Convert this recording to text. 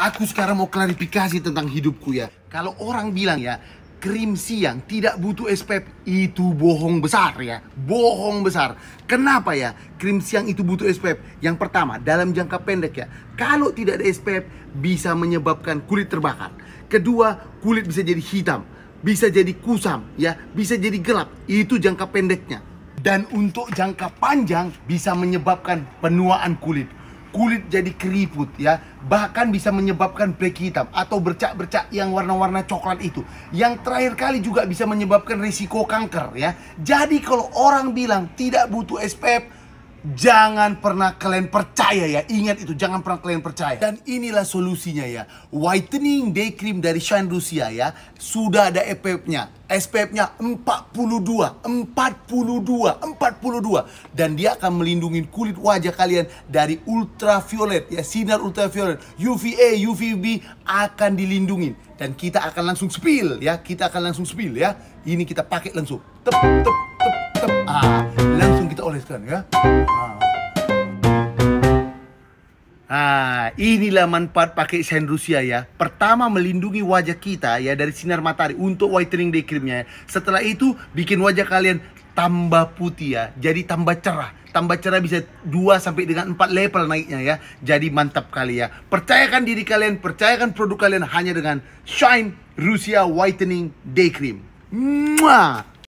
Aku sekarang mau klarifikasi tentang hidupku ya. Kalau orang bilang ya, krim siang tidak butuh SPF, itu bohong besar ya. Bohong besar. Kenapa ya? Krim siang itu butuh SPF. Yang pertama, dalam jangka pendek ya. Kalau tidak ada SPF, bisa menyebabkan kulit terbakar. Kedua, kulit bisa jadi hitam. Bisa jadi kusam ya, bisa jadi gelap. Itu jangka pendeknya. Dan untuk jangka panjang bisa menyebabkan penuaan kulit kulit jadi keriput ya bahkan bisa menyebabkan flek hitam atau bercak-bercak yang warna-warna coklat itu yang terakhir kali juga bisa menyebabkan risiko kanker ya jadi kalau orang bilang tidak butuh SPF Jangan pernah kalian percaya ya Ingat itu, jangan pernah kalian percaya Dan inilah solusinya ya Whitening Day Cream dari Shine Rusia ya Sudah ada SPF-nya SPF-nya 42, 42, 42. Dan dia akan melindungi kulit wajah kalian dari ultraviolet, ya sinar ultraviolet. UVA, UVB akan dilindungi. Dan kita akan langsung spill, ya. Kita akan langsung spill, ya. Ini kita pakai langsung. Tep, tep, tep, tep. Ah, langsung kita oleskan, ya. Ah. Ah, inilah manfaat pakai sen Rusia ya. Pertama melindungi wajah kita ya dari sinar matahari untuk whitening day creamnya. Ya. Setelah itu bikin wajah kalian tambah putih ya. Jadi tambah cerah. Tambah cerah bisa 2 sampai dengan 4 level naiknya ya. Jadi mantap kali ya. Percayakan diri kalian, percayakan produk kalian hanya dengan Shine Rusia Whitening Day Cream. Mwah!